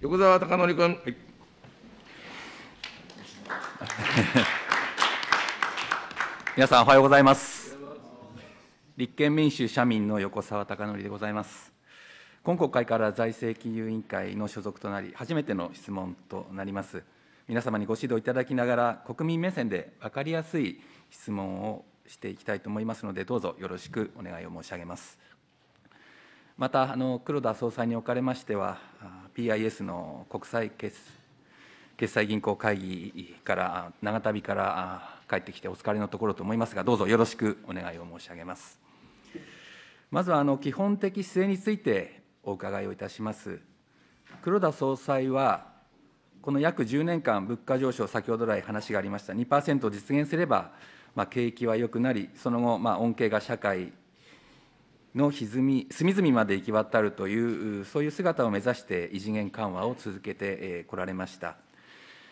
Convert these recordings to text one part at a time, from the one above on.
横澤高則君。はい 皆さんおはようございます。立憲民主社民の横澤高則でございます。今国会から財政金融委員会の所属となり、初めての質問となります。皆様にご指導いただきながら、国民目線で分かりやすい質問をしていきたいと思いますので、どうぞよろしくお願いを申し上げます。またあの黒田総裁におかれましては、PIS の国際決決済銀行会議から、長旅から帰ってきてお疲れのところと思いますが、どうぞよろしくお願いを申し上げます。まずはあの基本的姿勢についてお伺いをいたします。黒田総裁は、この約10年間、物価上昇、先ほど来話がありました2、2%を実現すれば、まあ、景気は良くなり、その後、まあ、恩恵が社会の歪み隅々まで行き渡るというそういう姿を目指して異次元緩和を続けてこられました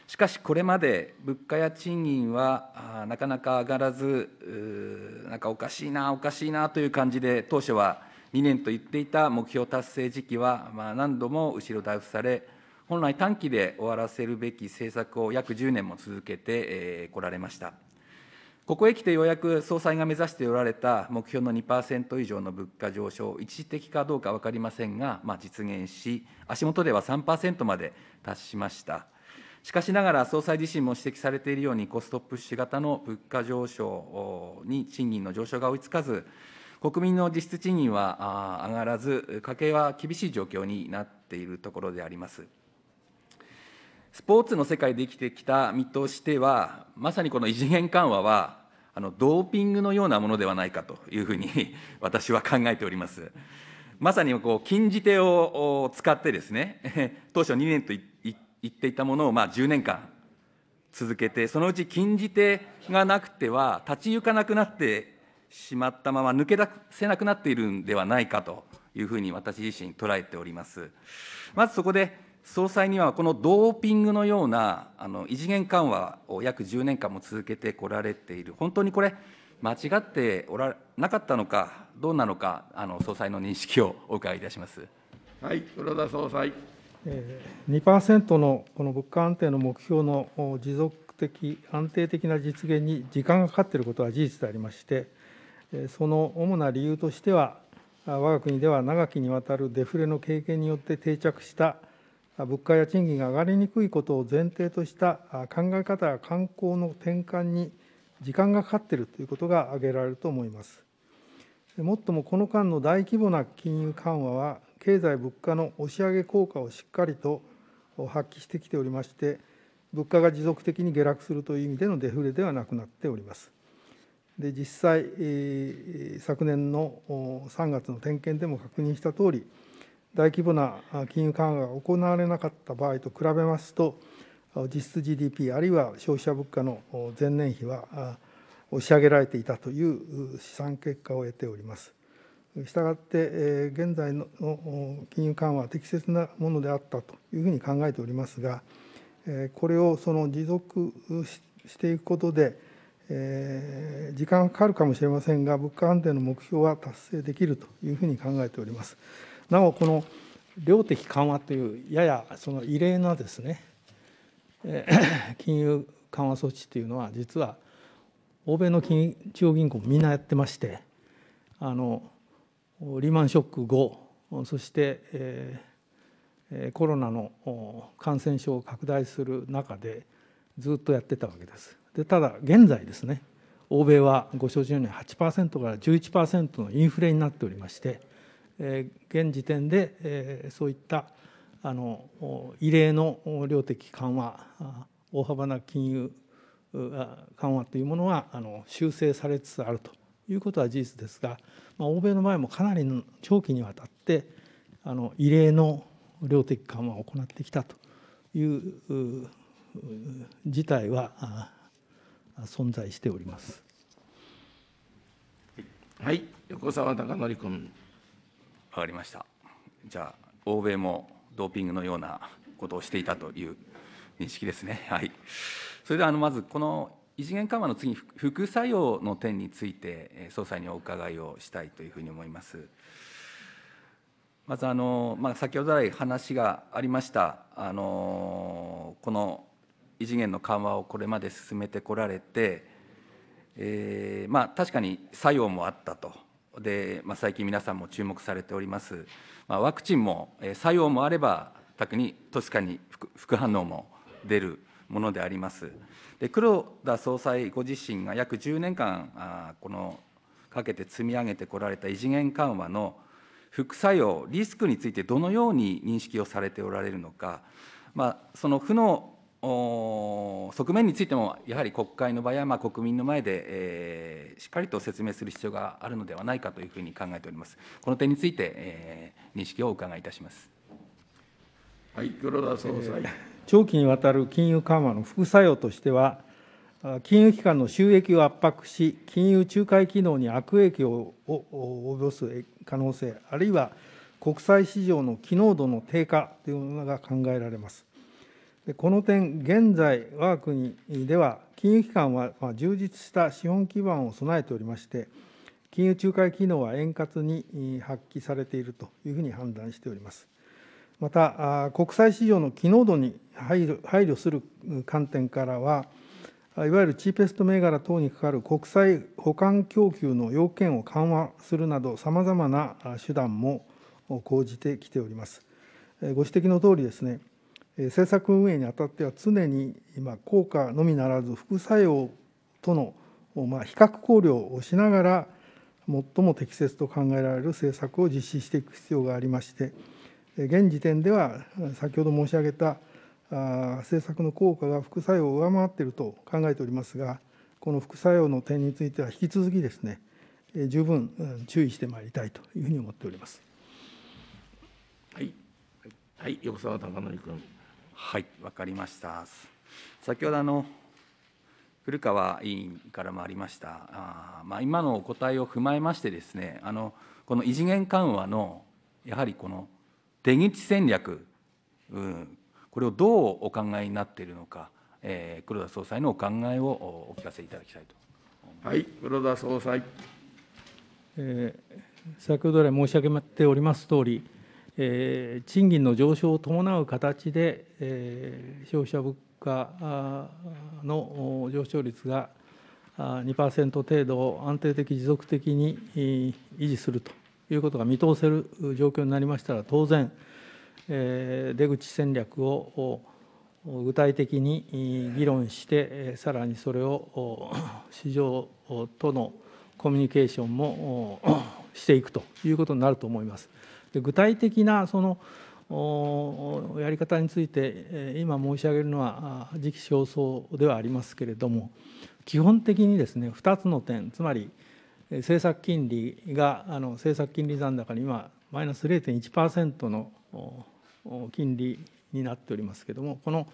しかしこれまで物価や賃金はなかなか上がらずなんかおかしいなおかしいなという感じで当初は2年と言っていた目標達成時期は、まあ、何度も後ろ倒され本来短期で終わらせるべき政策を約10年も続けてこられました。ここへ来てようやく総裁が目指しておられた目標の2%以上の物価上昇、一時的かどうか分かりませんが、まあ、実現し、足元では3%まで達しました。しかしながら、総裁自身も指摘されているように、コストプッシュ型の物価上昇に賃金の上昇が追いつかず、国民の実質賃金は上がらず、家計は厳しい状況になっているところであります。スポーツの世界で生きてきた身としては、まさにこの異次元緩和は、あのドーピングのようなものではないかというふうに 私は考えております。まさにこう禁じ手を使ってですね、当初2年と言っていたものをまあ10年間続けて、そのうち禁じ手がなくては立ち行かなくなってしまったまま抜け出せなくなっているんではないかというふうに私自身捉えております。まずそこで総裁にはこのドーピングのようなあの異次元緩和を約10年間も続けてこられている、本当にこれ、間違っておらなかったのか、どうなのか、あの総裁の認識をお伺いいたします。はい、黒田総裁。2%のこの物価安定の目標の持続的、安定的な実現に時間がかかっていることは事実でありまして、その主な理由としては、我が国では長きにわたるデフレの経験によって定着した物価や賃金が上がりにくいことを前提とした考え方や観光の転換に時間がかかっているということが挙げられると思います。もっともこの間の大規模な金融緩和は、経済・物価の押し上げ効果をしっかりと発揮してきておりまして、物価が持続的に下落するという意味でのデフレではなくなっております。で実際、昨年の3月の点検でも確認したとおり、大規模な金融緩和が行われなかった場合と比べますと、実質 GDP あるいは消費者物価の前年比は押し上げられていたという試算結果を得ております。したがって、現在の金融緩和は適切なものであったというふうに考えておりますが、これをその持続していくことで、時間がかかるかもしれませんが、物価安定の目標は達成できるというふうに考えております。なおこの量的緩和というややその異例なですね金融緩和措置というのは実は欧米の金中央銀行もみんなやってましてあのリーマンショック後そして、えー、コロナの感染症を拡大する中でずっとやってたわけです。でただ現在ですね欧米はご承知のように8%から11%のインフレになっておりまして。現時点でそういったあの異例の量的緩和大幅な金融緩和というものはあの修正されつつあるということは事実ですが、まあ、欧米の場合もかなりの長期にわたってあの異例の量的緩和を行ってきたという事態は存在しております。はい、横澤孝則君。分かりました。じゃあ、欧米もドーピングのようなことをしていたという認識ですね。はい、それではあのまず、この異次元緩和の次に副作用の点について、総裁にお伺いをしたいというふうに思います。まずあの、まあ、先ほど来話がありましたあの、この異次元の緩和をこれまで進めてこられて、えーまあ、確かに作用もあったと。で、まあ、最近皆さんも注目されております、まあ、ワクチンも、え作用もあれば確に確かに副反応も出るものであります。で黒田総裁ご自身が約10年間あこのかけて積み上げてこられた異次元緩和の副作用、リスクについてどのように認識をされておられるのか、まあ、その負の側面についても、やはり国会の場は、まあ国民の前で、えー、しっかりと説明する必要があるのではないかというふうに考えております。この点について、えー、認識をお伺いいたします。はい、黒田総裁、えー、長期にわたる金融緩和の副作用としては、金融機関の収益を圧迫し、金融仲介機能に悪影響を及ぼす可能性、あるいは国際市場の機能度の低下というものが考えられます。この点、現在、我が国では、金融機関は充実した資本基盤を備えておりまして、金融仲介機能は円滑に発揮されているというふうに判断しております。また、国際市場の機能度に配慮する観点からは、いわゆるチーペスト銘柄等にかかる国際保管供給の要件を緩和するなど、さまざまな手段も講じてきております。ご指摘のとおりですね、政策運営にあたっては常に今効果のみならず副作用とのまあ比較考慮をしながら最も適切と考えられる政策を実施していく必要がありまして現時点では先ほど申し上げた政策の効果が副作用を上回っていると考えておりますがこの副作用の点については引き続きですね十分注意してまいりたいというふうに思っております。はい、はい、横澤孝則君。はいわかりました先ほどあの古川委員からもありました、あまあ、今のお答えを踏まえましてですねあの、この異次元緩和のやはりこの出口戦略、うん、これをどうお考えになっているのか、えー、黒田総裁のお考えをお聞かせいただきたいとはい、黒田総裁、えー、先ほど来申し上げておりますとおり、えー、賃金の上昇を伴う形で、えー、消費者物価の上昇率が2%程度を安定的、持続的に維持するということが見通せる状況になりましたら、当然、えー、出口戦略を具体的に議論して、さらにそれを市場とのコミュニケーションもしていくということになると思います。で具体的なそのやり方について今申し上げるのは時期尚早ではありますけれども基本的にですね2つの点つまり政策金利があの政策金利残高に今マイナス0.1%の金利になっておりますけれどもこの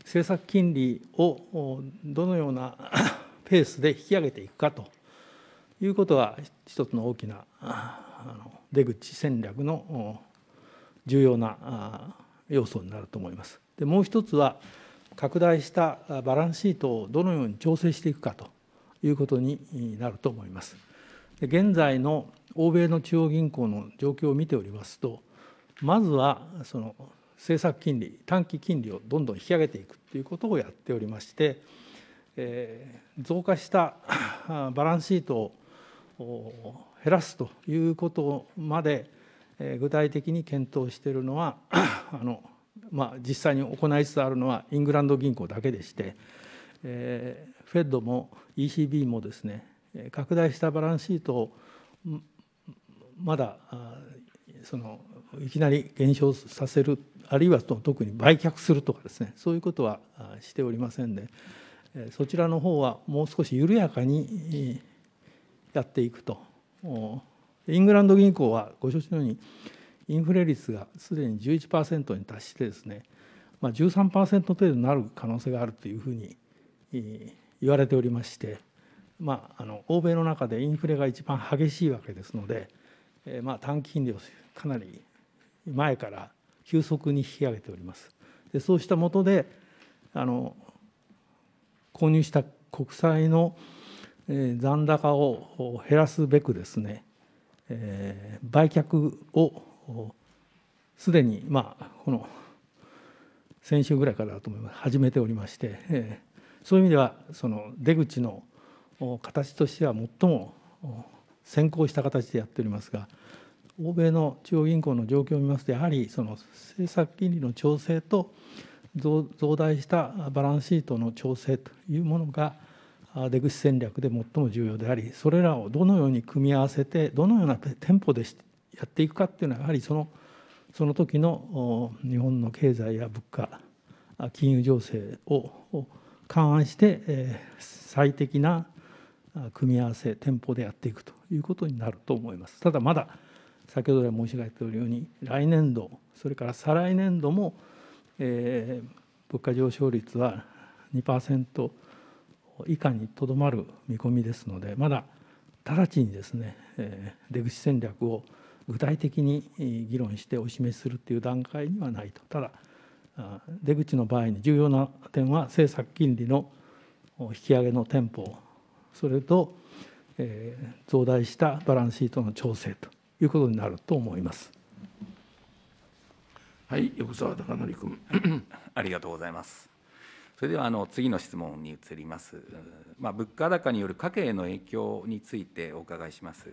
政策金利をどのような ペースで引き上げていくかということは一つの大きなあの出口戦略の重要な要素になると思います。でもう一つは拡大したバランスシートをどのように調整していくかということになると思います。で現在の欧米の中央銀行の状況を見ておりますとまずはその政策金利短期金利をどんどん引き上げていくということをやっておりまして、えー、増加したバランスシートを減らすということまで具体的に検討しているのはあの、まあ、実際に行いつつあるのはイングランド銀行だけでして、えー、フェッドも ECB もですね拡大したバランスシートをまだそのいきなり減少させるあるいは特に売却するとかですねそういうことはしておりませんでそちらの方はもう少し緩やかにやっていくとイングランド銀行はご承知のようにインフレ率がすでに11%に達してですね、まあ、13%程度になる可能性があるというふうに言われておりまして、まあ、あの欧米の中でインフレが一番激しいわけですので、まあ短期金利をかなり前から急速に引き上げております。でそうしたもとであの購入した国債の残高を減らすべくですね、えー、売却をすでに、まあ、この先週ぐらいからだと思います始めておりまして、えー、そういう意味ではその出口の形としては最も先行した形でやっておりますが欧米の中央銀行の状況を見ますとやはりその政策金利の調整と増大したバランスシートの調整というものが出口戦略で最も重要でありそれらをどのように組み合わせてどのようなテンポでやっていくかっていうのはやはりそのその時の日本の経済や物価金融情勢を勘案して最適な組み合わせ店舗でやっていくということになると思いますただまだ先ほど申し上げてるように来年度それから再来年度も、え物価上昇率は2%以下にとどまる見込みですのでまだ直ちにですね出口戦略を具体的に議論してお示しするという段階にはないとただ出口の場合に重要な点は政策金利の引き上げのテンポそれと増大したバランスシートの調整ということになると思います。はい、横澤孝則君 ありがとうございます。それではあの次の質問に移ります、まあ、物価高による家計への影響についてお伺いします。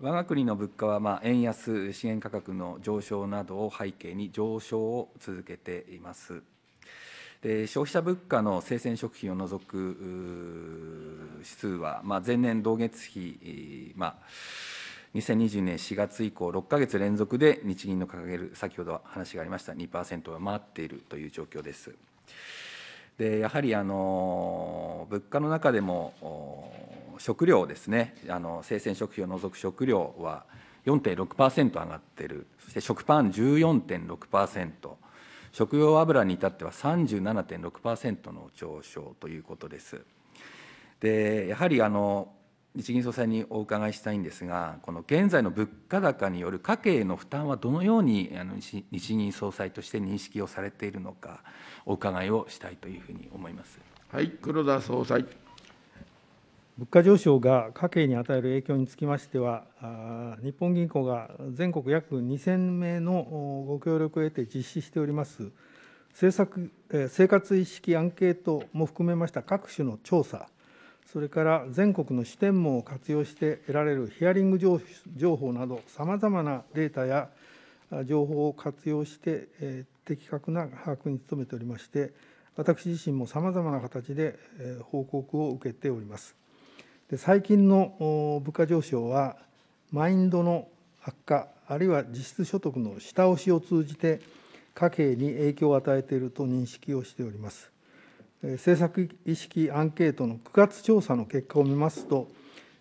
我が国の物価は、まあ、円安、資源価格の上昇などを背景に上昇を続けています。で消費者物価の生鮮食品を除く指数は、まあ、前年同月比、まあ、2020年4月以降、6か月連続で日銀の掲げる、先ほど話がありました2%を回っているという状況です。でやはりあの物価の中でも食料ですねあの生鮮食品を除く食料は4.6%上がっているそして食パン14.6%食用油に至っては37.6%の上昇ということです。でやはりあの日銀総裁にお伺いしたいんですが、この現在の物価高による家計への負担はどのようにあの日銀総裁として認識をされているのか、お伺いをしたいというふうに思います。はい、黒田総裁。物価上昇が家計に与える影響につきましては、日本銀行が全国約2000名のご協力を得て実施しております、政策生活意識アンケートも含めました各種の調査、それから全国の支店網を活用して得られるヒアリング情報など、さまざまなデータや情報を活用して、え的確な把握に努めておりまして、私自身もさまざまな形で、え報告を受けております。で最近の物価上昇は、マインドの悪化、あるいは実質所得の下押しを通じて、家計に影響を与えていると認識をしております。政策意識アンケートの9月調査の結果を見ますと、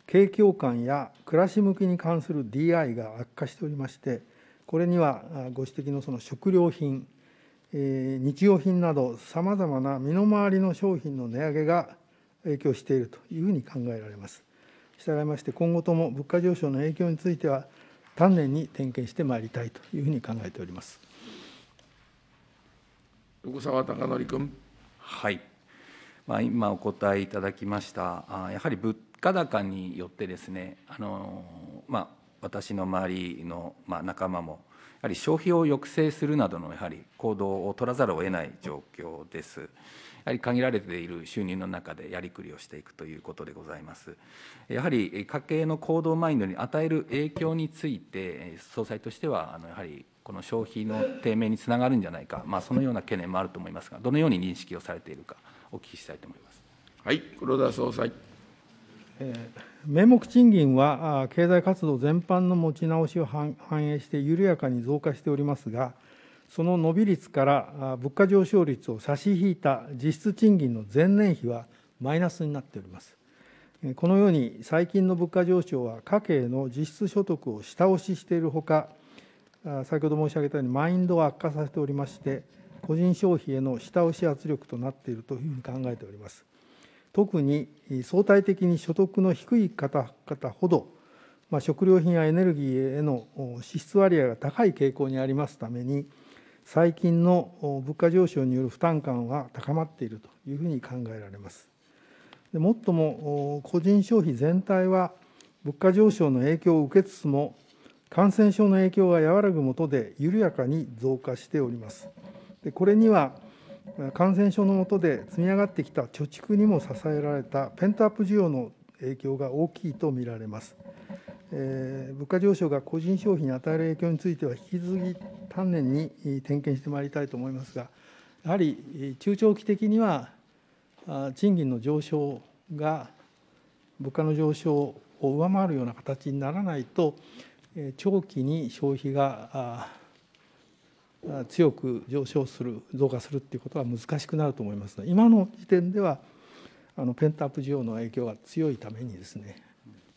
景況感や暮らし向きに関する DI が悪化しておりまして、これにはご指摘のその食料品、日用品など、さまざまな身の回りの商品の値上げが影響しているというふうに考えられます。従いまして、今後とも物価上昇の影響については、丹念に点検してまいりたいというふうに考えております。横澤孝則君。はい。まあ、今お答えいただきましたあやはり物価高によってですねあの、まあ、私の周りの、ま仲間もやはり消費を抑制するなどのやはり行動を取らざるを得ない状況です。やはり限られている収入の中でやりくりをしていくということでございます。やはり家計の行動マインドに与える影響について、総裁としては、あのやはりこの消費の低迷につながるんじゃないか、まあ、そのような懸念もあると思いますが、どのように認識をされているか、お聞きしたいと思います。はい、黒田総裁。名目賃金は経済活動全般の持ち直しを反映して緩やかに増加しておりますが、その伸び率から物価上昇率を差し引いた実質賃金の前年比はマイナスになっております。このように最近の物価上昇は家計の実質所得を下押ししているほか、先ほど申し上げたようにマインドを悪化させておりまして、個人消費への下押し圧力となっているというふうに考えております。特に相対的に所得の低い方々ほど、まあ、食料品やエネルギーへの支出割合が高い傾向にありますために、最近の物価上昇による負担感は高まっているというふうに考えられます。でもっとも個人消費全体は物価上昇の影響を受けつつも感染症の影響が和らぐもとで緩やかに増加しております。でこれには感染症の下で積み上がってきた貯蓄にも支えられたペントアップ需要の影響が大きいと見られます。えー、物価上昇が個人消費に与える影響については、引き続き丹念に点検してまいりたいと思いますが、やはり中長期的には、賃金の上昇が物価の上昇を上回るような形にならないと、長期に消費が強く上昇する増加するっていうことは難しくなると思います今の時点ではあのペンタップ需要の影響が強いためにですね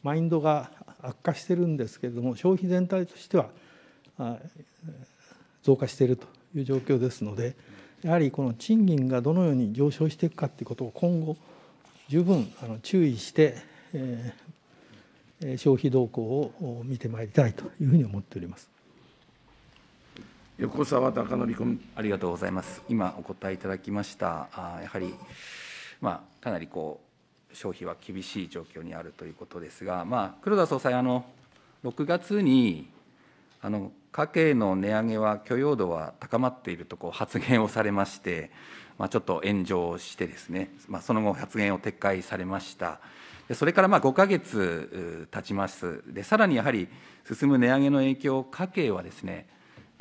マインドが悪化してるんですけれども消費全体としては増加しているという状況ですのでやはりこの賃金がどのように上昇していくかっていうことを今後十分あの注意して、えー、消費動向を見てまいりたいというふうに思っております。横沢孝則君。ありがとうございます。今お答えいただきました。あやはり、まあ、かなりこう消費は厳しい状況にあるということですが、まあ、黒田総裁、あの6月にあの家計の値上げは許容度は高まっているとこう発言をされまして、まあ、ちょっと炎上してですね、まあ、その後、発言を撤回されました。でそれからまあ5か月経ちますで、さらにやはり進む値上げの影響を家計はですね、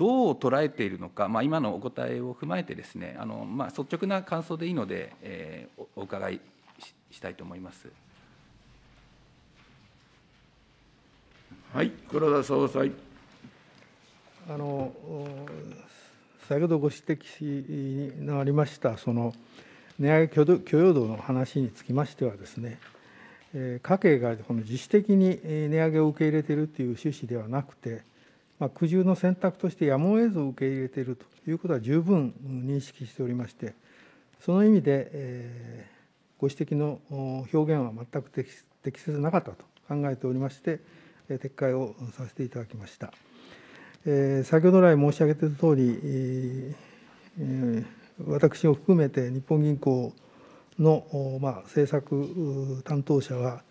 どう捉えているのか、まあ、今のお答えを踏まえてですね、あのまあ、率直な感想でいいので、えー、お伺いしたいと思います。はい、黒田総裁。あの先ほどご指摘のありましたその値上げ許容度の話につきましてはですね、え家計がこの自主的に値上げを受け入れているという趣旨ではなくて、まあ、苦渋の選択としてやむを得ず受け入れているということは十分認識しておりまして、その意味で、えー、ご指摘の表現は全く適切なかったと考えておりまして、撤回をさせていただきました。えー、先ほど来申し上げているとおり、えー、私を含めて日本銀行の、まあ、政策担当者は、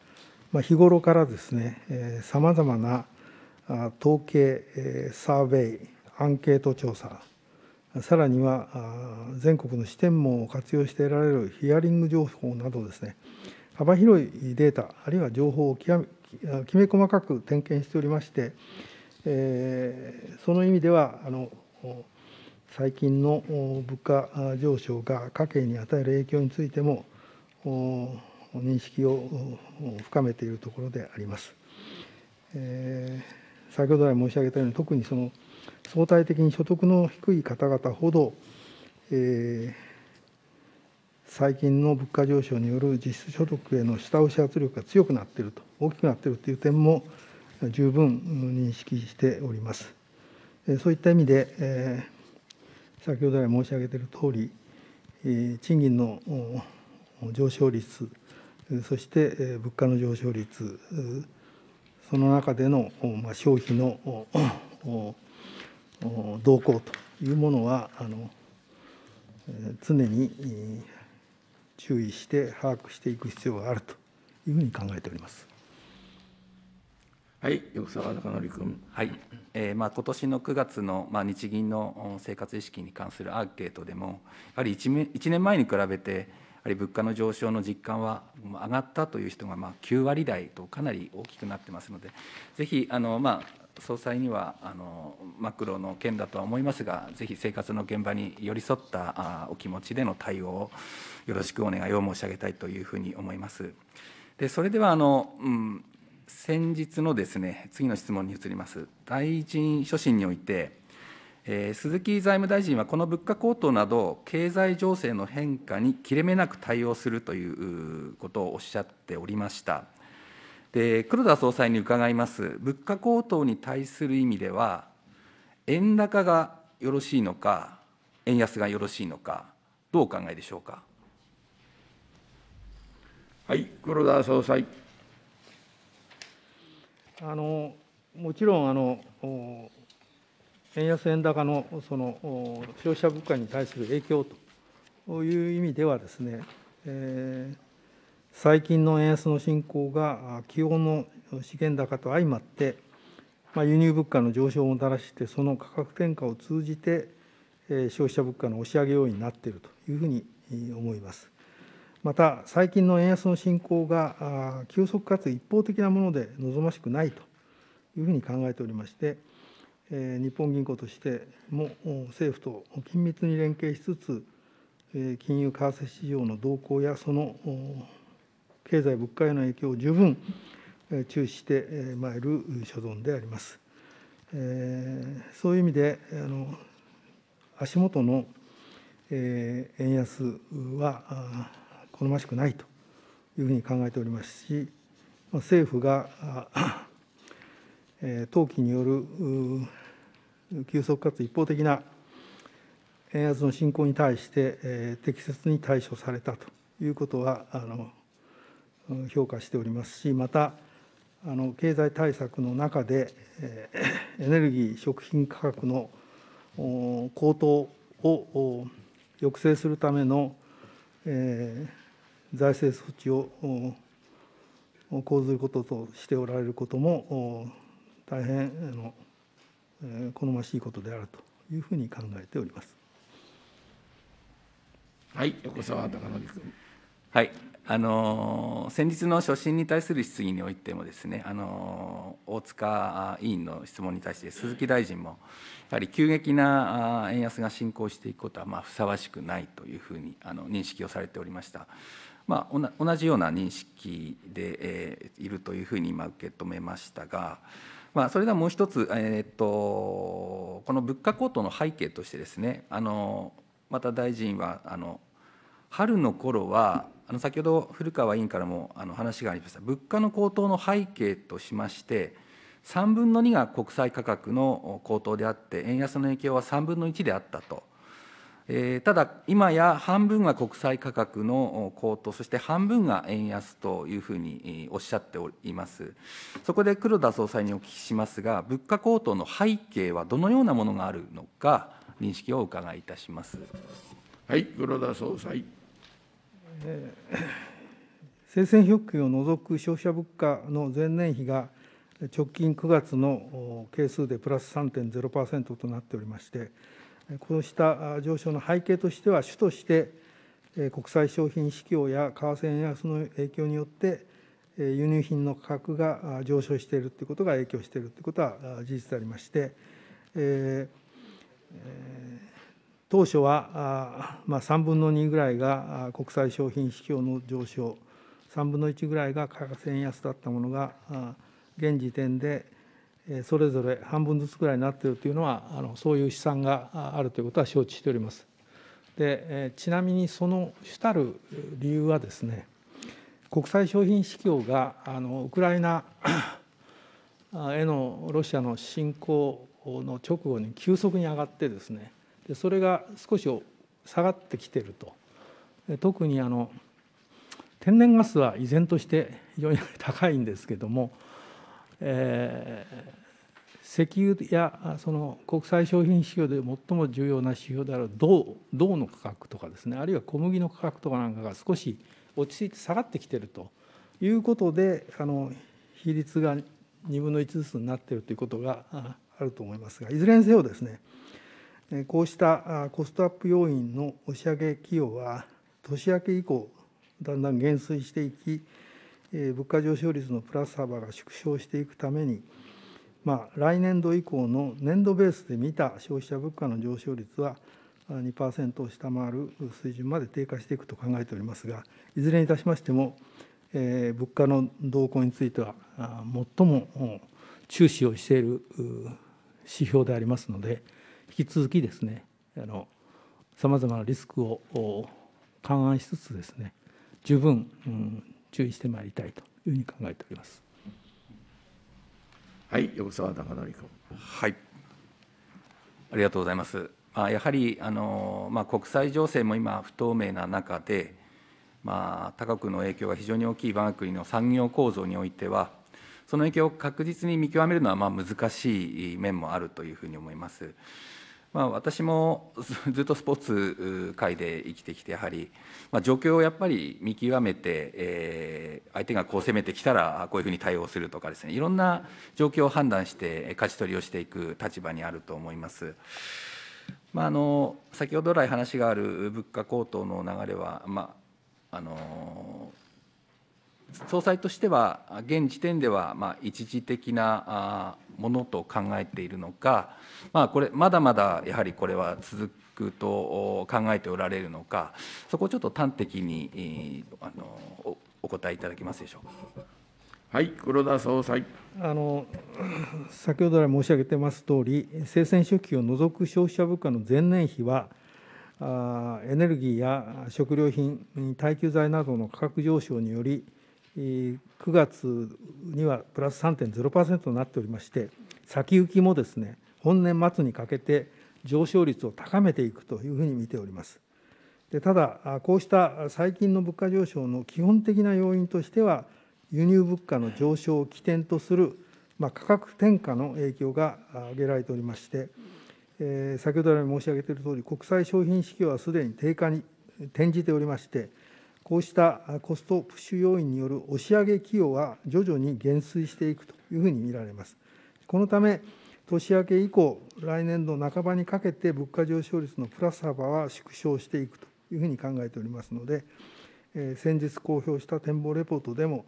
まあ、日頃からですね、さまざまな統計、サーベイ、アンケート調査、さらには全国の視点網を活用して得られるヒアリング情報などですね、幅広いデータ、あるいは情報をきめ細かく点検しておりまして、えその意味ではあの最近の物価上昇が家計に与える影響についても認識を深めているところであります。えー先ほど来申し上げたように、特にその相対的に所得の低い方々ほど、えー、最近の物価上昇による実質所得への下押し圧力が強くなっていると、大きくなっているという点も十分認識しております。そういった意味で、えー、先ほど来申し上げているとおり、えー、賃金の上昇率、そして物価の上昇率、その中での消費の動向というものはあの常に注意して把握していく必要があるというふうに考えております。はい、横澤中則君。はい、えー、まあ今年の9月のまあ日銀の生活意識に関するアンケートでも、やはり1年前に比べてり物価の上昇の実感は上がったという人がまあ9割台とかなり大きくなってますので、ぜひあの、まあ、総裁にはあのマクロの件だとは思いますが、ぜひ生活の現場に寄り添ったあお気持ちでの対応をよろしくお願いを申し上げたいというふうに思います。でそれではあの、うん、先日のですね次の質問に移ります。大臣所信において鈴木財務大臣はこの物価高騰など、経済情勢の変化に切れ目なく対応するということをおっしゃっておりました。で黒田総裁に伺います、物価高騰に対する意味では、円高がよろしいのか、円安がよろしいのか、どうお考えでしょうか。はい、黒田総裁。あのもちろんあの円安円高のその消費者物価に対する影響という意味ではですね、えー、最近の円安の進行が気温の資源高と相まって、まあ、輸入物価の上昇をもたらして、その価格転嫁を通じて、え消費者物価の押し上げ要因になっているというふうに思います。また、最近の円安の進行が急速かつ一方的なもので望ましくないというふうに考えておりまして、日本銀行としても政府と緊密に連携しつつ、金融・為替市場の動向やその経済・物価への影響を十分注視してまいる所存であります。そういう意味で、足元の円安は好ましくないというふうに考えておりますし、政府が投機による急速かつ一方的な円安の進行に対して適切に対処されたということはあの評価しておりますしまたあの経済対策の中でエネルギー食品価格の高騰を抑制するための財政措置を講ずることとしておられることも大変あの、えー、好ましいことであるというふうに考えております。はい、横澤孝則君。はい、あの先日の所信に対する質疑においてもですね、あの大塚委員の質問に対して鈴木大臣もやはり急激な円安が進行していくことはまあふさわしくないというふうにあの認識をされておりました。まあ、同じような認識で、いるというふうに今受け止めましたが。まあ、それではもう一つ、えー、っとこの物価高騰の背景としてですねあのまた大臣はあの春の頃はあの先ほど古川委員からもあの話がありました物価の高騰の背景としまして3分の2が国際価格の高騰であって円安の影響は3分の1であったとただ、今や半分が国際価格の高騰、そして半分が円安というふうにおっしゃっております。そこで黒田総裁にお聞きしますが、物価高騰の背景はどのようなものがあるのか、認識をお伺いいたします。はい、黒田総裁。えー、生鮮食品を除く消費者物価の前年比が直近9月の係数でプラス3.0%となっておりまして、こうした上昇の背景としては、主として国際商品市況や為替円安の影響によって、輸入品の価格が上昇しているということが影響しているということは事実でありまして、え当初は、ま3分の2ぐらいが国際商品市況の上昇、3分の1ぐらいが為替円安だったものが、現時点で、それぞれ半分ずつぐらいになっているというのは、あのそういう試算があるということは承知しております。でちなみにその主たる理由はですね、国際商品市況があのウクライナ へのロシアの侵攻の直後に急速に上がってですね、でそれが少し下がってきていると。特にあの天然ガスは依然として非常に高いんですけども、えー、石油やその国際商品市場で最も重要な指標である銅銅の価格とかですねあるいは小麦の価格とかなんかが少し落ち着いて下がってきているということであの比率が2分の1ずつになっているということがあると思いますがいずれにせよですねこうしたコストアップ要因の押し上げ企業は年明け以降だんだん減衰していき物価上昇率のプラス幅が縮小していくために、まあ、来年度以降の年度ベースで見た消費者物価の上昇率は2%を下回る水準まで低下していくと考えておりますが、いずれにいたしましても、物価の動向については、最も注視をしている指標でありますので、引き続きですね、さまざまなリスクを勘案しつつですね、十分、うん注意してまいりたいというふうに考えております。はい、横澤高典君。はい。ありがとうございます。まあ、やはりあの、まあ、国際情勢も今、不透明な中で、まあ、他国の影響が非常に大きい我が国の産業構造においては、その影響を確実に見極めるのはまあ難しい面もあるというふうに思います。まあ、私も ずっとスポーツ界で生きてきてやはり、まあ、状況をやっぱり見極めて、えー、相手がこう攻めてきたらこういうふうに対応するとかですねいろんな状況を判断して勝ち取りをしていく立場にあると思います。まあ、あの先ほど来話がある物価高騰の流れは、まあ、あの総裁としては、現時点ではまあ一時的なものと考えているのか、まあ、これまだまだやはりこれは続くと考えておられるのか、そこをちょっと端的にあのお答えいただけますでしょうか。はい、黒田総裁あの 先ほど来申し上げてます通り、生鮮食品を除く消費者物価の前年比は、あエネルギーや食料品、耐久財などの価格上昇により、9月にはプラス3.0%になっておりまして、先行きもですね、本年末にかけて上昇率を高めていくというふうに見ております。でただ、こうした最近の物価上昇の基本的な要因としては、輸入物価の上昇を起点とする、まあ、価格転嫁の影響が挙げられておりまして、えー、先ほど来申し上げているとおり、国際商品指標はすでに低下に転じておりまして、こうしたコストプッシュ要因による押し上げ寄与は徐々に減衰していくというふうに見られます。このため、年明け以降、来年度半ばにかけて物価上昇率のプラス幅は縮小していくというふうに考えておりますので、え先日公表した展望レポートでも、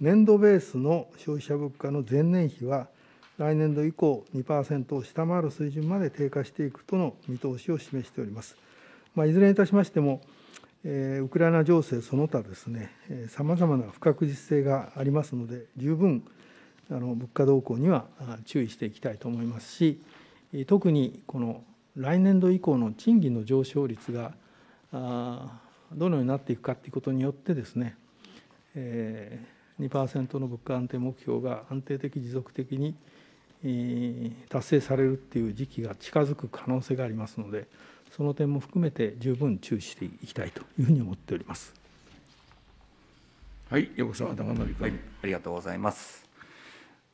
年度ベースの消費者物価の前年比は、来年度以降2%を下回る水準まで低下していくとの見通しを示しております。まあ、いずれにいたしましても、ウクライナ情勢その他ですね、さまざまな不確実性がありますので、十分あの物価動向には注意していきたいと思いますし、特にこの来年度以降の賃金の上昇率がどのようになっていくかということによってですね、ー、2%の物価安定目標が安定的、持続的に達成されるという時期が近づく可能性がありますので、その点も含めて十分注視していきたいというふうに思っております。はい、横澤忠則君、はい、ありがとうございます。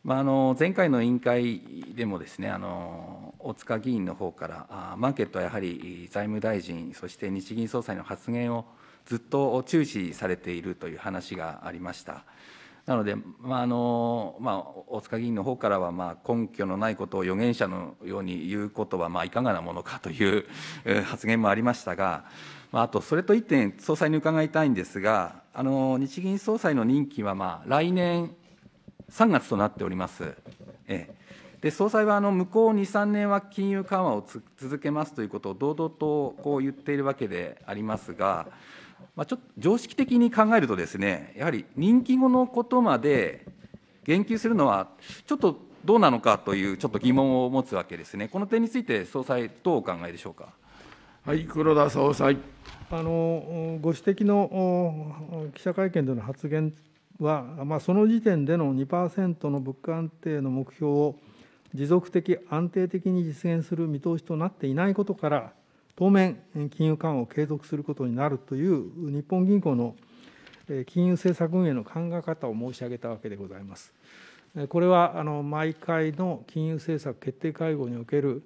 まあ、あの前回の委員会でもですねあの大塚議員の方からあマーケットはやはり財務大臣そして日銀総裁の発言をずっと注視されているという話がありました。なので、まああのまあ、大塚議員の方からは、まあ、根拠のないことを預言者のように言うことは、まあ、いかがなものかという発言もありましたが、まあ、あと、それと1点、総裁に伺いたいんですが、あの日銀総裁の任期は、まあ、来年3月となっております。ええで総裁はあの向こう2、3年は金融緩和を続けますということを堂々とこう言っているわけでありますが、まあ、ちょっと常識的に考えるとですねやはり任期後のことまで言及するのはちょっとどうなのかというちょっと疑問を持つわけですね、この点について、総裁、どうお考えでしょうか。はい、黒田総裁あのご指摘の記者会見での発言は、まあ、その時点での2%の物価安定の目標を持続的、安定的に実現する見通しとなっていないことから、当面、金融緩和を継続することになるという日本銀行の金融政策運営の考え方を申し上げたわけでございます。これはあの毎回の金融政策決定会合における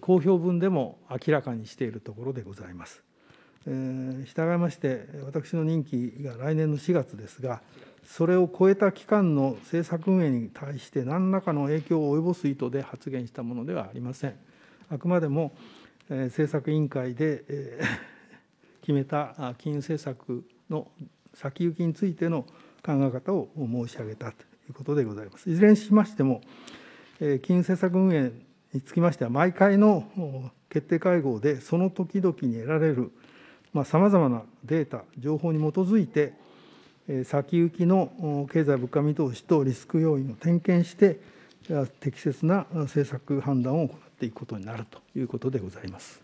公表文でも明らかにしているところでございます。従いまして、私の任期が来年の4月ですが、それを超えた期間の政策運営に対して何らかの影響を及ぼす意図で発言したものではありません。あくまでも政策委員会で 決めた金融政策の先行きについての考え方を申し上げたということでございます。いずれにしましても、金融政策運営につきましては、毎回の決定会合で、その時々に得られるさまざ、まなデータ、情報に基づいて、先行きの経済物価見通しとリスク要因を点検して、適切な政策判断を行っていくことになるということでございます。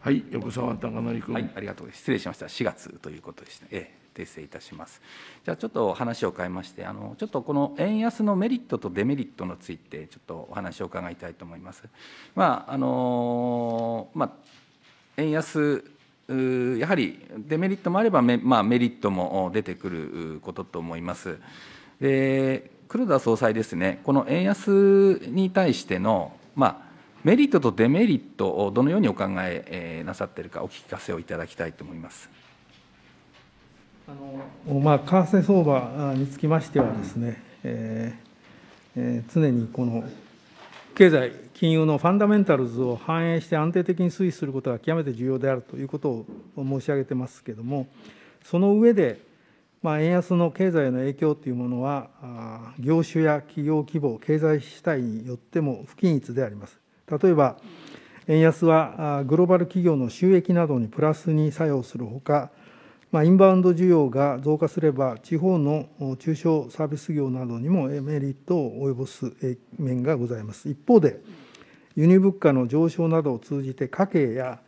はい、横澤貴則君、はい、ありがとう失礼しました。4月ということでした。ええ訂正いたします。じゃあちょっと話を変えまして、あのちょっとこの円安のメリットとデメリットについてちょっとお話を伺いたいと思います。まああのまあ、円安やはりデメリットもあればメ,、まあ、メリットも出てくることと思います。で黒田総裁ですね、この円安に対してのまあ、メリットとデメリットをどのようにお考えなさっているか、お聞かせをいただきたいと思います。あのまあ、為替相場につきましてはですね、えーえー、常にこの経済、金融のファンダメンタルズを反映して安定的に推移することが極めて重要であるということを申し上げてますけれども、その上で、まあ、円安の経済への影響というものは、業種や企業規模、経済主体によっても不均一であります。例えば、円安はグローバル企業の収益などにプラスに作用するほか、まあ、インバウンド需要が増加すれば、地方の中小サービス業などにもメリットを及ぼす面がございます。一方で、輸入物価の上昇などを通じて、家計や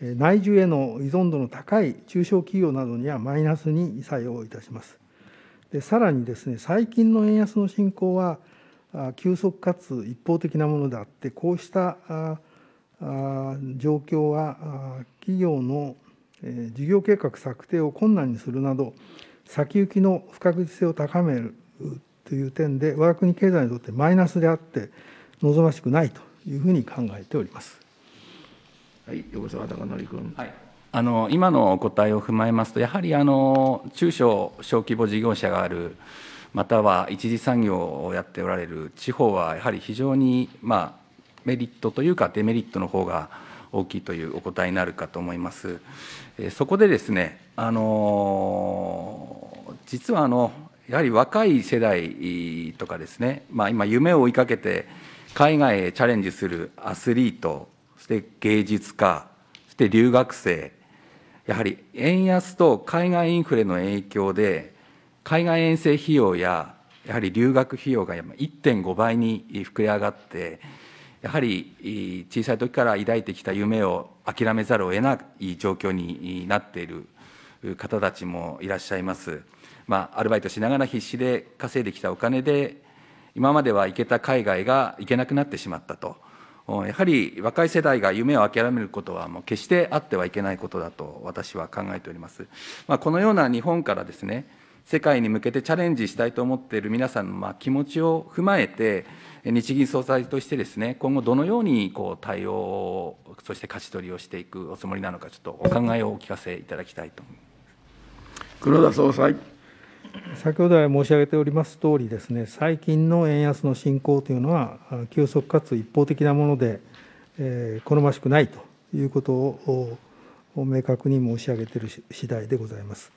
内需への依存度の高い中小企業などにはマイナスに作用いたします。でさらにですね最近の円安の進行は急速かつ一方的なものであってこうした状況は企業の事業計画策定を困難にするなど先行きの不確実性を高めるという点で我が国経済にとってマイナスであって望ましくないというふうに考えております。はい、横澤孝則君。はいあの今のお答えを踏まえますと、やはりあの中小・小規模事業者がある、または一次産業をやっておられる地方は、やはり非常に、まあ、メリットというか、デメリットの方が大きいというお答えになるかと思います。えそこでですね、あの実はあのやはり若い世代とかですね、まあ、今、夢を追いかけて、海外へチャレンジするアスリートそして芸術家、そして留学生、やはり円安と海外インフレの影響で、海外遠征費用や、やはり留学費用が1.5倍に膨れ上がって、やはり小さい時から抱いてきた夢を諦めざるを得ない状況になっている方たちもいらっしゃいます。まあ、アルバイトしながら必死で稼いできたお金で、今までは行けた海外が行けなくなってしまったと。やはり若い世代が夢を諦めることは、もう決してあってはいけないことだと私は考えております。まあ、このような日本からですね、世界に向けてチャレンジしたいと思っている皆さんのまあ気持ちを踏まえて、日銀総裁としてですね、今後どのようにこう対応そして勝ち取りをしていくおつもりなのか、ちょっとお考えをお聞かせいただきたいと黒田総裁。先ほど申し上げておりますとおりですね、最近の円安の進行というのは、急速かつ一方的なもので、え好ましくないということを明確に申し上げている次第でございます。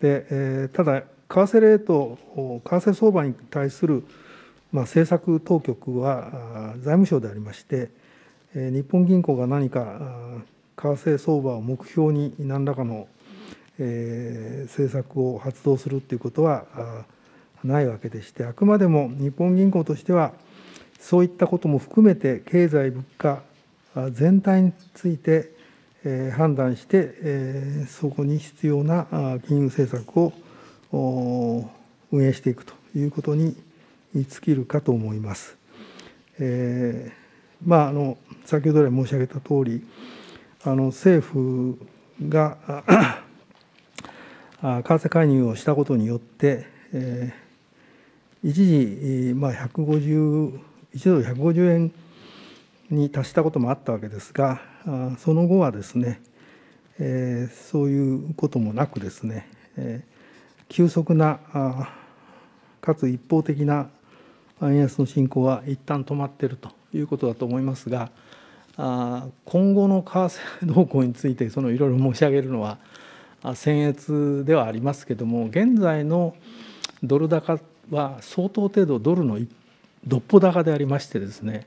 でえただ、為替レート、為替相場に対する、まあ、政策当局は財務省でありまして、日本銀行が何か為替相場を目標に何らかのえー、政策を発動するということはないわけでして、あくまでも日本銀行としては、そういったことも含めて、経済、物価全体について、えー、判断して、えー、そこに必要な金融政策を運営していくということに尽きるかと思います。えー、まあ、あの先ほど来申し上げたとおりあの政府が為替介入をしたことによって、えー、一時、まあ、150 1ドル150円に達したこともあったわけですがその後はですね、えー、そういうこともなくですね、えー、急速なかつ一方的な円安の進行は一旦止まっているということだと思いますが今後の為替動向についてそのいろいろ申し上げるのは僭越ではありますけども現在のドル高は相当程度ドルのどっぽ高でありましてですね、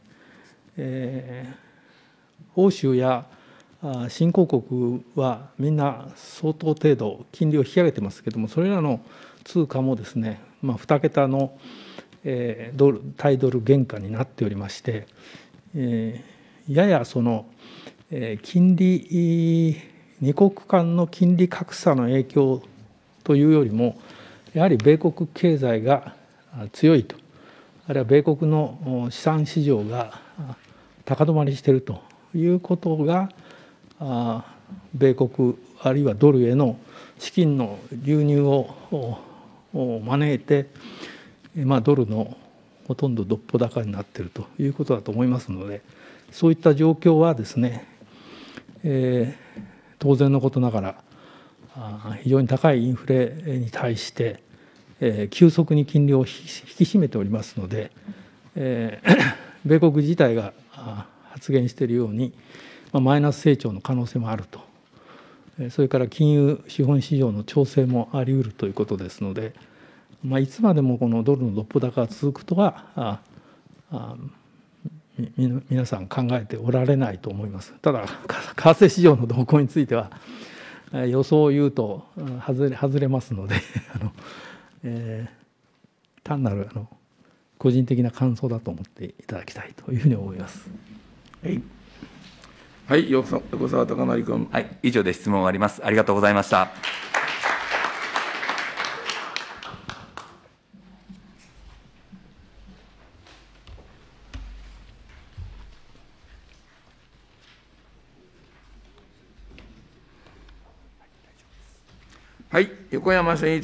えー、欧州や新興国はみんな相当程度金利を引き上げてますけどもそれらの通貨もですね、まあ、2桁のドル対ドル原価になっておりまして、えー、ややその金利2国間の金利格差の影響というよりもやはり米国経済が強いとあるいは米国の資産市場が高止まりしているということが米国あるいはドルへの資金の流入を招いて、まあ、ドルのほとんどどっぽ高になっているということだと思いますのでそういった状況はですね、えー、当然のことながら非常に高いインフレに対して急速に金利を引き締めておりますので、え 米国自体が発言しているようにマイナス成長の可能性もあるとそれから金融資本市場の調整もありうるということですので、まいつまでもこのドルのどっプ高が続くとは皆さん考えておられないと思いますただ 為替市場の動向については予想を言うと外れ外れますので あの、えー、単なるあの個人的な感想だと思っていただきたいというふうに思います。はいはい、横澤孝則君。はい、以上で質問終わります。ありがとうございました。はい、横山誠一